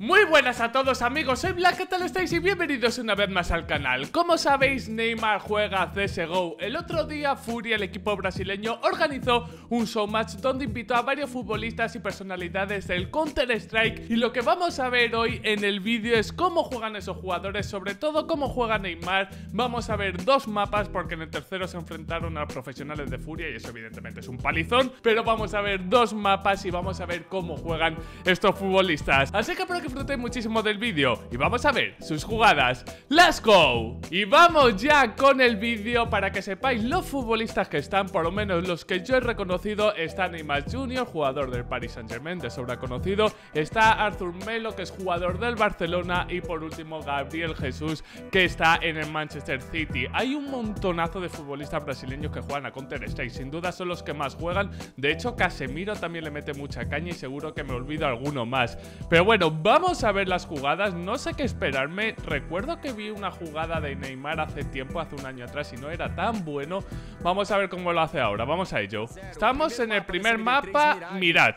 Muy buenas a todos amigos, soy Black, ¿qué tal estáis? Y bienvenidos una vez más al canal Como sabéis, Neymar juega CSGO El otro día, Furia, el equipo brasileño, organizó un showmatch Donde invitó a varios futbolistas y personalidades del Counter-Strike Y lo que vamos a ver hoy en el vídeo es cómo juegan esos jugadores Sobre todo cómo juega Neymar Vamos a ver dos mapas porque en el tercero se enfrentaron a profesionales de Furia Y eso evidentemente es un palizón Pero vamos a ver dos mapas y vamos a ver cómo juegan estos futbolistas Así que por que disfrutéis muchísimo del vídeo y vamos a ver sus jugadas. las go! Y vamos ya con el vídeo para que sepáis los futbolistas que están, por lo menos los que yo he reconocido, está Neymar Jr., jugador del Paris Saint Germain, de sobra conocido, está Arthur Melo, que es jugador del Barcelona y por último Gabriel Jesús, que está en el Manchester City. Hay un montonazo de futbolistas brasileños que juegan a Counter Strike, sin duda son los que más juegan, de hecho Casemiro también le mete mucha caña y seguro que me olvido alguno más. Pero bueno, vamos Vamos a ver las jugadas, no sé qué esperarme. Recuerdo que vi una jugada de Neymar hace tiempo, hace un año atrás, y no era tan bueno. Vamos a ver cómo lo hace ahora, vamos a ello. Estamos en el primer mapa, mirad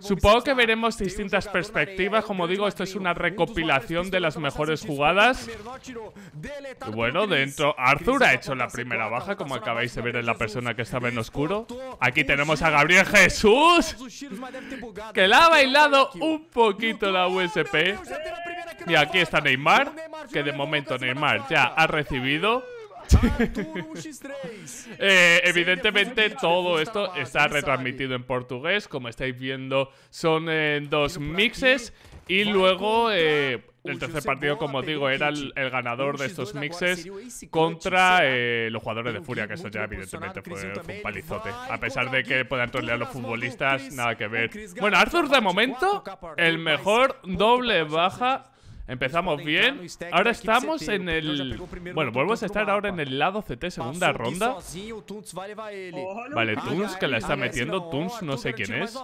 Supongo que veremos distintas perspectivas, como digo, esto es una recopilación de las mejores jugadas. Y bueno, dentro, Arthur ha hecho la primera baja, como acabáis de ver en la persona que estaba en oscuro. Aquí tenemos a Gabriel Jesús, que la ha bailado un un poquito la USP. Y aquí está Neymar, que de momento Neymar ya ha recibido eh, evidentemente pues todo esto está retransmitido en portugués, como estáis viendo son eh, dos mixes y luego, eh, el tercer partido, como digo, era el, ganador de estos mixes contra eh, los jugadores de Furia, que eso ya evidentemente fue, fue, un palizote. A pesar de que puedan trolear los futbolistas, nada que ver. Bueno, Arthur de momento, el mejor doble baja Empezamos bien. Ahora estamos en el... Bueno, vuelvo a estar ahora en el lado CT segunda ronda. Vale, Tuns que la está metiendo. Tuns no sé quién es.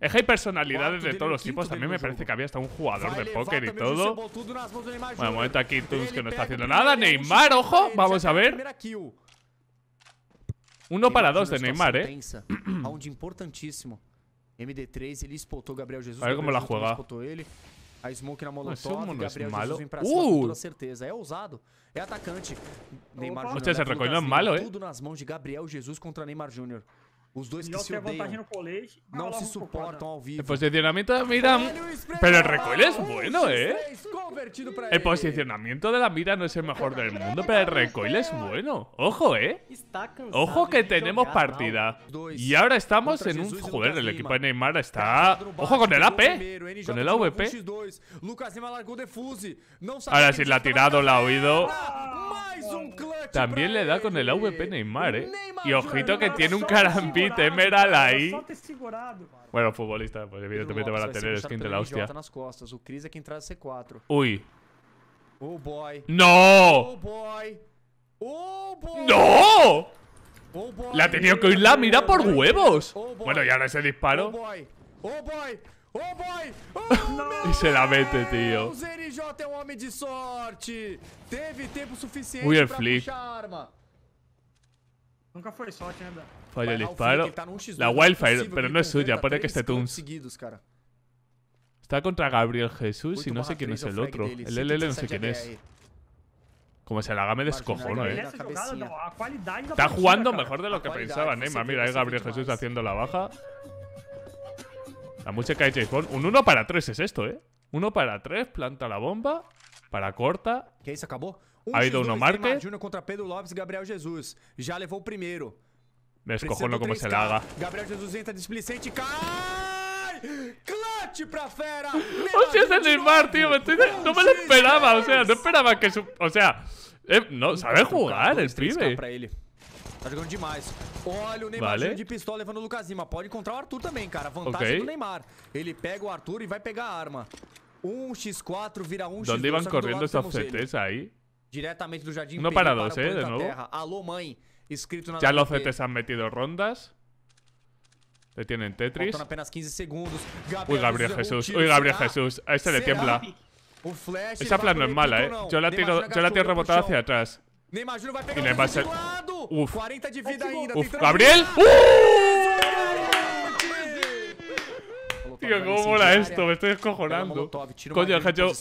Es que hay personalidades de todos los tipos. También me parece que había hasta un jugador de póker y todo. Bueno, momento aquí Tuns que no está haciendo nada. Neymar, ojo. Vamos a ver. Uno para dos de Neymar, eh. MD3, Gabriel A ver cómo la juega. A Smoke na Molotov, Mas, Gabriel malo. vem pra cima uh! com toda certeza. É ousado, é atacante. Neymar Júnior. Você é tudo, nas, é? tudo nas mãos de Gabriel Jesus contra Neymar Júnior. El posicionamiento de se mira... Pero el recoil es bueno, ¿eh? El posicionamiento de la mira no es el mejor del mundo, pero el recoil es bueno. Ojo, ¿eh? Ojo que tenemos partida. Y ahora estamos en un... Joder, el equipo de Neymar está... Ojo con el AP. Con el AVP. Ahora sí la ha tirado, la ha oído. Ah, También le da con el AVP Neymar, ¿eh? Y ojito que tiene un carambito temeral ahí aí. Bueno, futbolista, pues, evidentemente skin de la hostia Uy oh, No. Oh, oh, no. La ha tenido que la mira por huevos. bueno, y ahora ese disparo. Y se la mete, tío el Nunca fue sorte, shot, Olha, ele La Wildfire, pero no es suya, Pone que esté Toons. Está contra Gabriel Jesús y no sé quién es el otro. El LL no sé quién es. Eh. Como se la haga me descojono, eh. Está jugando mejor de lo que pensaba, Neymar. Mira, ahí eh, Gabriel Jesús haciendo la baja. La música de Jason. Bond. Un 1 para 3 es esto, eh. 1 para 3, planta la bomba. Para corta. ¿Qué se acabó? Aí 2 Market. Neymar Júnior contra Pedro Lopes e Gabriel Jesus. Já levou o primeiro. Me escojono como se laga. Gabriel Jesus entra displicente e cai! Clutch pra fera! O sea, es Neymar, tío. No me lo esperaba. O sea, no esperaba que su... O sea... Eh, no, sabe jogar el pibe. Pra ele. Tá jogando demais. Olha o Neymar vale. de pistola levando o Lucas Lima. Pode encontrar o Arthur também, cara. Vantagem okay. do Neymar. Ele pega o Arthur e vai pegar a arma. 1x4 vira 1x2. Onde iam correndo essas CTs aí? Directamente do Jardim No Peri para dos, para eh, de nuevo. Terra. Aló, mãe. Escrito na ya los CTs han metido rondas. Le tienen Tetris. Apenas 15 segundos. Gabriel Uy, Gabriel Jesús. Uy, Gabriel Jesús. A este le tiembla. Esa plan no es mala, eh. Yo la tiro, yo la tiro rebotada hacia atrás. Y Neymar se... Uf. Uf. Gabriel. ¡Uh! ¿cómo mola esto? Me estoy descojonando. Coño,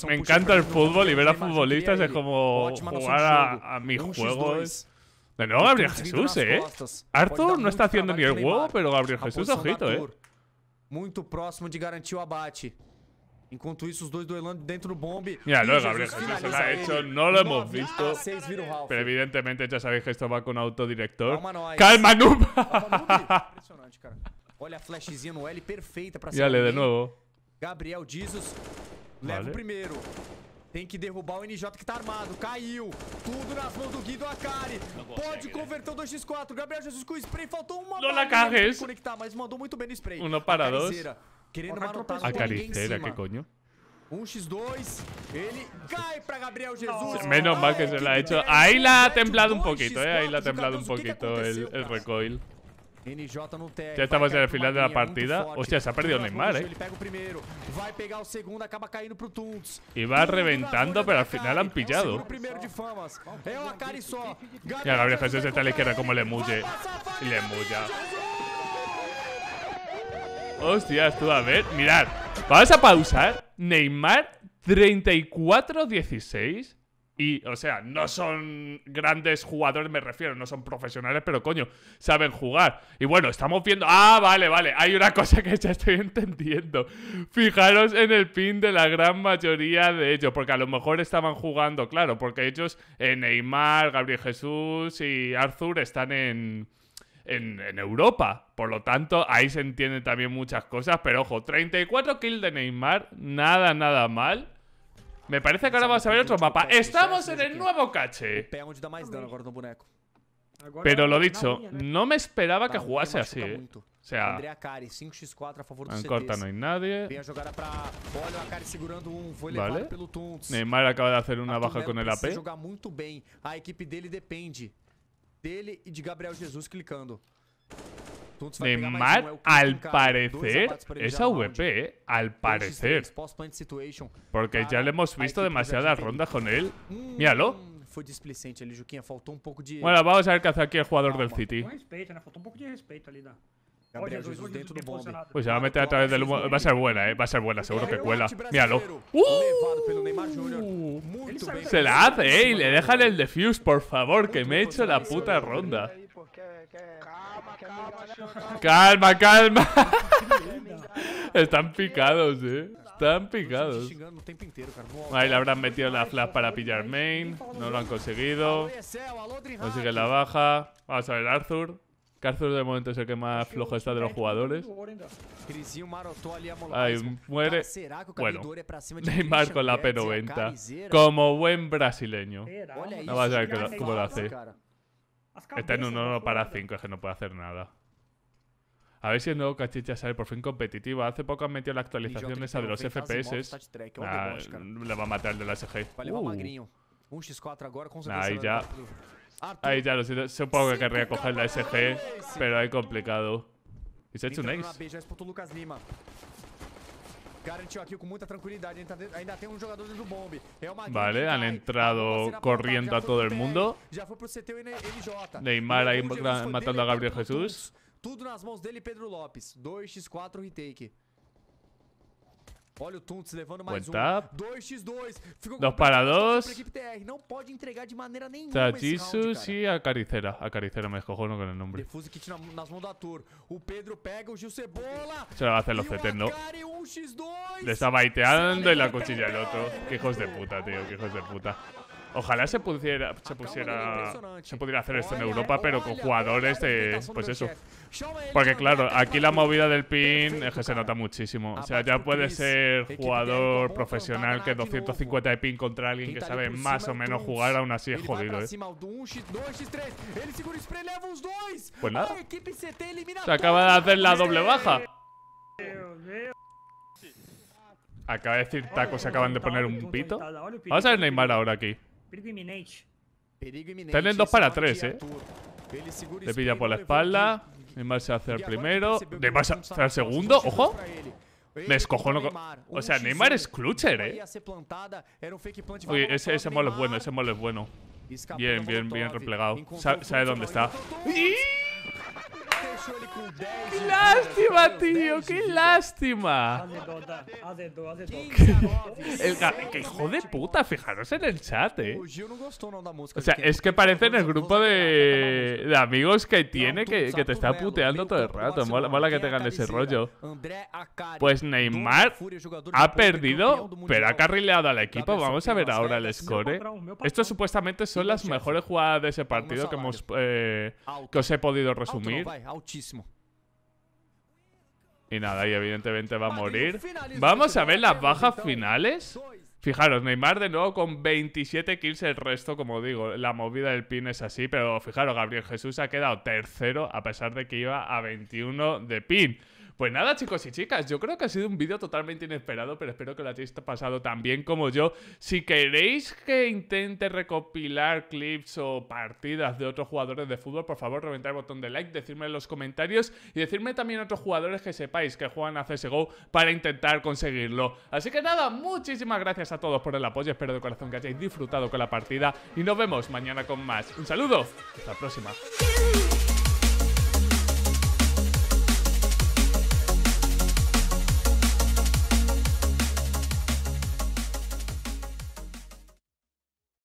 me encanta el fútbol y ver a futbolistas es como jugar a, mis juegos. De nuevo Gabriel Jesús, ¿eh? Arthur pues no está haciendo ni el huevo, pero Gabriel Jesús, ojito, ¿eh? Muito próximo de garantir abate. Enquanto isso, os dois duelando dentro do bombe. Ya, Gabriel Jesús lo ha hecho, no lo hemos visto. Pero evidentemente ya sabéis que esto va con autodirector. ¡Calma, Noob! Olha a flashzinha no L, perfeita pra cima. E de novo. Gabriel Jesus leva o primeiro. Tem que derrubar o NJ que tá armado. Caiu. Tudo nas mãos do Guido Akari. Pode né? converter o 2x4. Gabriel Jesus com o spray. Faltou uma Não barra conectar, mas mandou muito bem no spray. Uma para dois. Querendo marotar. A cariceira, que coño. 1x2, ele cai para Gabriel Jesus. Menos mal que se la ha hecho. Ahí la ha temblado um pouquinho, eh. aí lá ha temblado um pouquinho o el recoil. Ya estamos en el final de la partida. Hostia, se ha perdido Neymar, eh. Y e va reventando, pero al final han pillado. Ya Gabriel Jesús está a la izquierda como le mulle. Y le mulla. Hostias, tú, a ver, mirad. Vamos a pausar. Neymar 34-16. Y, o sea, no son grandes jugadores, me refiero, no son profesionales, pero coño, saben jugar. Y bueno, estamos viendo. Ah, vale, vale. Hay una cosa que ya estoy entendiendo. Fijaros en el pin de la gran mayoría de ellos, porque a lo mejor estaban jugando, claro, porque ellos, eh, Neymar, Gabriel Jesús y Arthur están en. en, Europa. Por lo tanto, ahí se entienden también muchas cosas. Pero ojo, 34 kills de Neymar, nada, nada mal. Me parece que ahora vamos a ver otro mapa. ¡Estamos en el nuevo cache! Pero lo dicho, no me esperaba que jugase así, eh. O sea, en corta no hay nadie. Um, vale. Neymar acaba de hacer una baja con el AP. dele depende dele e de Gabriel Jesus clicando de al parecer, Esa VP, e Al parecer. Porque ya le hemos visto demasiadas rondas con él. Mm, Míralo. Bueno, vamos a ver qué hace aquí el jugador del City. Pues se va a meter a través del humo. Va a ser buena, eh. Va a ser buena, seguro que cuela. Míralo. Uh. Se la hace, eh. le dejan el defuse, por favor, que me he hecho la puta ronda. Calma, calma. Están picados, eh. Están picados. Ahí le habrán metido la flash para pillar main. No lo han conseguido. que la baja. Vamos a ver, Arthur. Que Arthur de momento es el que más flojo está de los jugadores. Ahí muere. Bueno, Neymar con la P90. Como buen brasileño. No a ver cómo lo hace. Está en un 1 para 5, es que no puede hacer nada. A ver si el nuevo cachicha sale por fin competitivo. Hace poco han metido la actualización esa de los FPS. Nah, le va a matar el de la SG. Uh. Ahí ya. Ahí ya lo siento. Supongo que querría coger la SG, pero ahí complicado. Y se ha hecho un ace. Garantiu aquí con mucha tranquilidad. Ainda tem un jugador dentro do bombe. É uma vale, han entrado corriendo a todo el mundo. Neymar aí matando a Gabriel Jesus. Tudo nas mãos dele, Pedro Lopes. 2x4 retake. Olha o Tuntes levando mais Went um. 2x2. Ficou 2 para 2. Não pode entregar de maneira nenhuma Tatisus sim, a Caricera. A Caricera mais escojono con el nombre. Defuse kit na, nas mãos do Atur. O Pedro pega o Gil Cebola. Se va e um a hacer CT, ¿no? Le está baiteando y la cuchilla el otro. Qué hijos de puta, tío. Qué hijos de puta. Ojalá se pusiera, se se pudiera hacer esto en Europa, pero con jugadores de, pues eso. Porque claro, aquí la movida del pin es que se nota muchísimo. O sea, ya puede ser jugador profesional que 250 de pin contra alguien que sabe más o menos jugar, aún así es jodido, ¿eh? Pues nada. Se acaba de hacer la doble baja. Acaba de decir tacos, se acaban de poner un pito. Vamos a ver Neymar ahora aquí. Tienen dos para tres, eh. Le pilla por la espalda. Neymar se hace el primero. Neymar se hace el segundo. Ojo. Me escojo O sea, Neymar es clutcher, eh. Uy, ese, mole es bueno, ese mole es bueno. Bien, bien, bien replegado. sabe dónde está. ¡Qué lástima, tío, qué lástima. ¡Qué hijo de puta, fijaros en el chat, eh. O sea, es que parece en el grupo de, de amigos que tiene que, te está puteando todo el rato. Mola, mola que tengan ese rollo. Pues Neymar ha perdido, pero ha carrileado al equipo. Vamos a ver ahora el score. Estos supuestamente son las mejores jugadas de ese partido que, hemos, eh, que os he podido resumir. Y nada, y evidentemente va a morir. Vamos a ver las bajas finales. Fijaros, Neymar de nuevo con 27 kills el resto, como digo, la movida del pin es así, pero fijaros, Gabriel Jesús ha quedado tercero a pesar de que iba a 21 de pin. Pues nada, chicos y chicas, yo creo que ha sido un vídeo totalmente inesperado, pero espero que lo hayáis pasado tan bien como yo. Si queréis que intente recopilar clips o partidas de otros jugadores de fútbol, por favor, reventar el botón de like, decirme en los comentarios y decirme también a otros jugadores que sepáis que juegan a CSGO para intentar conseguirlo. Así que nada, muchísimas gracias a todos por el apoyo, espero de corazón que hayáis disfrutado con la partida y nos vemos mañana con más. Un saludo, hasta la próxima.